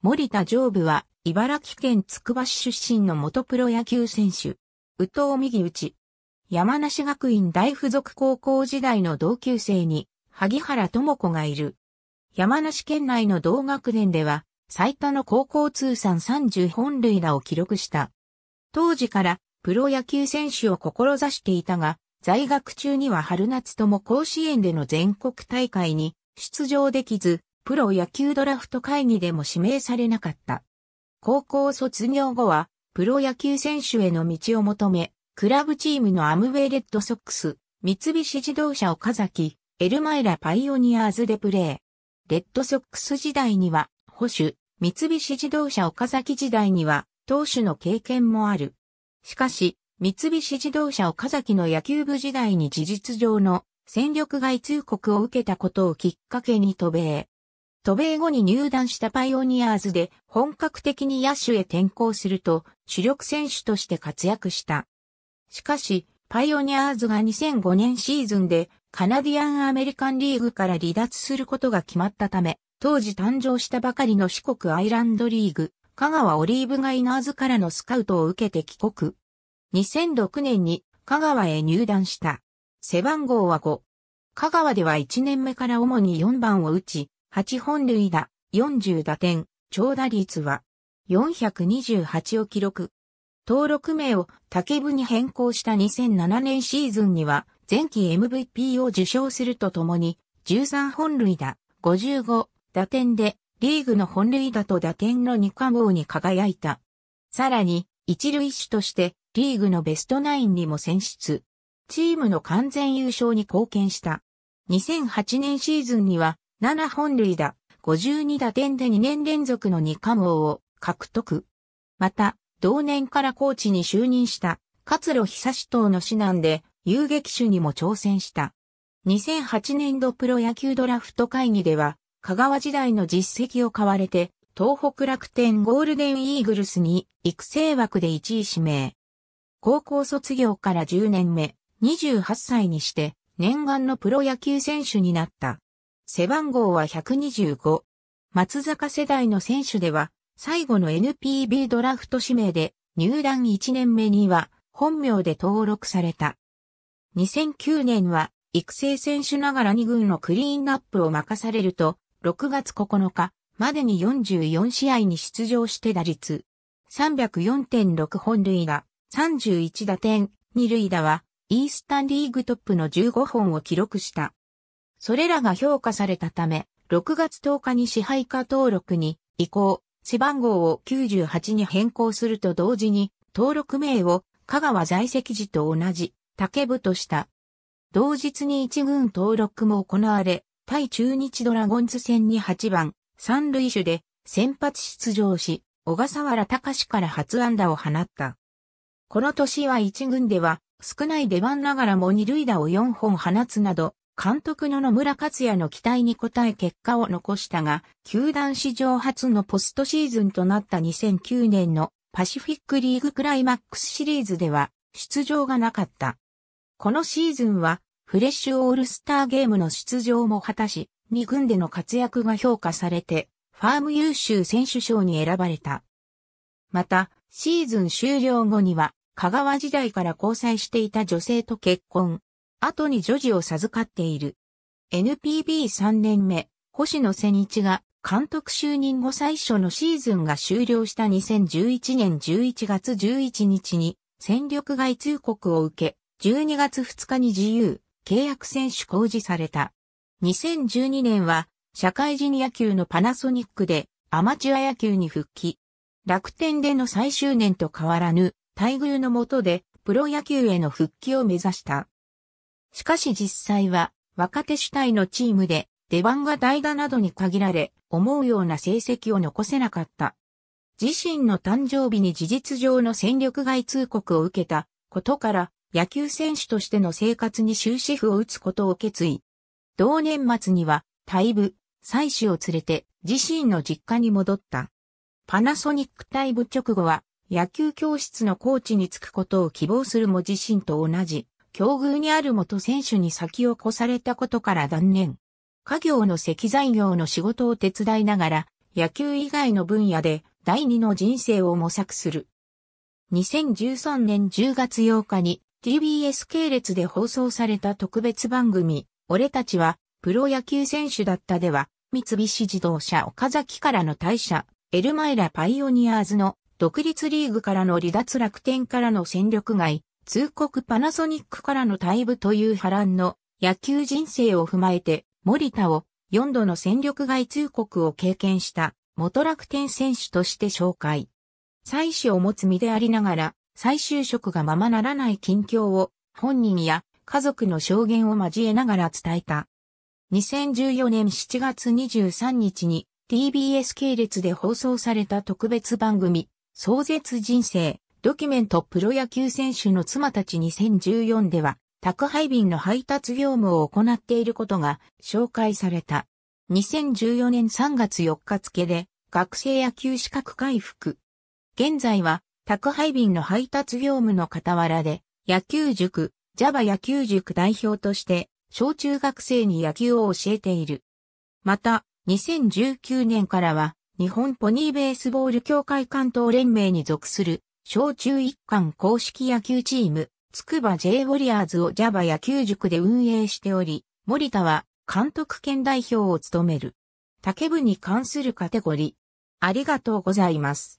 森田上部は、茨城県つくば市出身の元プロ野球選手。宇藤右内。山梨学院大附属高校時代の同級生に、萩原智子がいる。山梨県内の同学年では、最多の高校通算30本塁打を記録した。当時からプロ野球選手を志していたが、在学中には春夏とも甲子園での全国大会に出場できず、プロ野球ドラフト会議でも指名されなかった。高校卒業後は、プロ野球選手への道を求め、クラブチームのアムウェイレッドソックス、三菱自動車岡崎、エルマイラパイオニアーズでプレー。レッドソックス時代には、保守、三菱自動車岡崎時代には、投手の経験もある。しかし、三菱自動車岡崎の野球部時代に事実上の戦力外通告を受けたことをきっかけに渡米。渡米後に入団したパイオニアーズで本格的に野手へ転向すると主力選手として活躍した。しかし、パイオニアーズが2005年シーズンでカナディアンアメリカンリーグから離脱することが決まったため、当時誕生したばかりの四国アイランドリーグ、香川オリーブガイナーズからのスカウトを受けて帰国。2006年に香川へ入団した。背番号は5。香川では1年目から主に4番を打ち、8本塁打、40打点、長打率は428を記録。登録名を竹部に変更した2007年シーズンには前期 MVP を受賞するとともに13本塁打、55打点でリーグの本塁打と打点の2冠王に輝いた。さらに一塁手としてリーグのベストナインにも選出。チームの完全優勝に貢献した。2008年シーズンには7本塁打、52打点で2年連続の2冠王を獲得。また、同年からコーチに就任した、勝呂久志等の指南で、遊撃手にも挑戦した。2008年度プロ野球ドラフト会議では、香川時代の実績を買われて、東北楽天ゴールデンイーグルスに育成枠で1位指名。高校卒業から10年目、28歳にして、念願のプロ野球選手になった。背番号は125。松坂世代の選手では、最後の NPB ドラフト指名で、入団1年目には、本名で登録された。2009年は、育成選手ながら2軍のクリーンアップを任されると、6月9日までに44試合に出場して打率、304.6本塁打、31打点、2塁打は、イースタンリーグトップの15本を記録した。それらが評価されたため、6月10日に支配下登録に移行、背番号を98に変更すると同時に、登録名を香川在籍時と同じ竹部とした。同日に一軍登録も行われ、対中日ドラゴンズ戦に8番、三塁手で先発出場し、小笠原隆から初安打を放った。この年は一軍では少ない出番ながらも二塁打を4本放つなど、監督の野村克也の期待に応え結果を残したが、球団史上初のポストシーズンとなった2009年のパシフィックリーグクライマックスシリーズでは出場がなかった。このシーズンはフレッシュオールスターゲームの出場も果たし、2軍での活躍が評価されて、ファーム優秀選手賞に選ばれた。また、シーズン終了後には、香川時代から交際していた女性と結婚。後に女児を授かっている。NPB3 年目、星野千一が監督就任後最初のシーズンが終了した2011年11月11日に戦力外通告を受け、12月2日に自由、契約選手公示された。2012年は社会人野球のパナソニックでアマチュア野球に復帰。楽天での最終年と変わらぬ待遇のもとでプロ野球への復帰を目指した。しかし実際は若手主体のチームで出番が代打などに限られ思うような成績を残せなかった。自身の誕生日に事実上の戦力外通告を受けたことから野球選手としての生活に終止符を打つことを決意。同年末には大部、妻子を連れて自身の実家に戻った。パナソニック大部直後は野球教室のコーチに就くことを希望するも自身と同じ境遇にある元選手に先を越されたことから断念。家業の石材業の仕事を手伝いながら、野球以外の分野で第二の人生を模索する。2013年10月8日に TBS 系列で放送された特別番組、俺たちはプロ野球選手だったでは、三菱自動車岡崎からの退社、エルマイラパイオニアーズの独立リーグからの離脱楽天からの戦力外、通告パナソニックからの退部という波乱の野球人生を踏まえて、森田を4度の戦力外通告を経験した元楽天選手として紹介。妻子を持つ身でありながら、再就職がままならない近況を本人や家族の証言を交えながら伝えた。2014年7月23日に TBS 系列で放送された特別番組、壮絶人生ドキュメントプロ野球選手の妻たち2014では、宅配便の配達業務を行っていることが紹介された。2014年3月4日付で学生野球資格回復。現在は宅配便の配達業務の傍らで野球塾、ジャバ野球塾代表として小中学生に野球を教えている。また、2019年からは日本ポニーベースボール協会関東連盟に属する小中一貫公式野球チーム、つくば J ウォリアーズを Java 野球塾で運営しており、森田は監督兼代表を務める。竹部に関するカテゴリー。ありがとうございます。